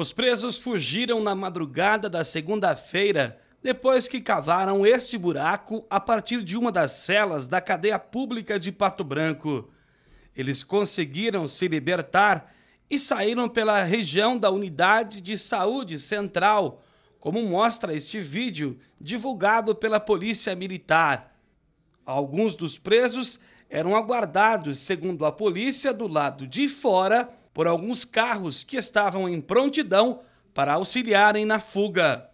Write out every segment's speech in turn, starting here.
Os presos fugiram na madrugada da segunda-feira depois que cavaram este buraco a partir de uma das celas da cadeia pública de Pato Branco. Eles conseguiram se libertar e saíram pela região da Unidade de Saúde Central, como mostra este vídeo divulgado pela Polícia Militar. Alguns dos presos eram aguardados, segundo a polícia, do lado de fora por alguns carros que estavam em prontidão para auxiliarem na fuga.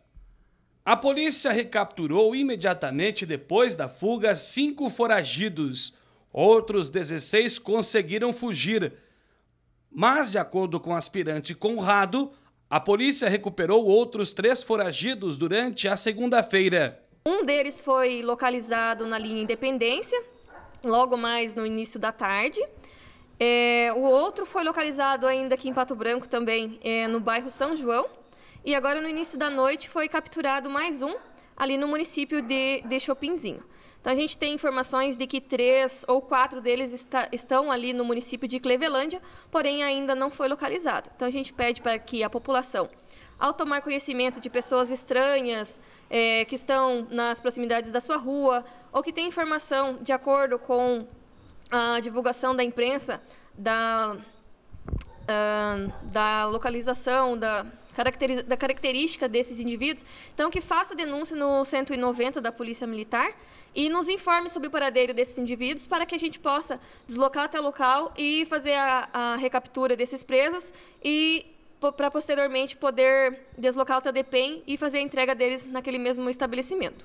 A polícia recapturou imediatamente depois da fuga cinco foragidos. Outros 16 conseguiram fugir. Mas, de acordo com o aspirante Conrado, a polícia recuperou outros três foragidos durante a segunda-feira. Um deles foi localizado na linha Independência, logo mais no início da tarde. É, o outro foi localizado ainda aqui em Pato Branco também, é, no bairro São João. E agora, no início da noite, foi capturado mais um ali no município de, de Chopinzinho. Então, a gente tem informações de que três ou quatro deles está, estão ali no município de Clevelândia, porém ainda não foi localizado. Então, a gente pede para que a população, ao tomar conhecimento de pessoas estranhas é, que estão nas proximidades da sua rua ou que tem informação de acordo com a divulgação da imprensa da, uh, da localização, da, da característica desses indivíduos. Então, que faça denúncia no 190 da Polícia Militar e nos informe sobre o paradeiro desses indivíduos para que a gente possa deslocar até o local e fazer a, a recaptura desses presos e para posteriormente poder deslocar o TDPEM e fazer a entrega deles naquele mesmo estabelecimento.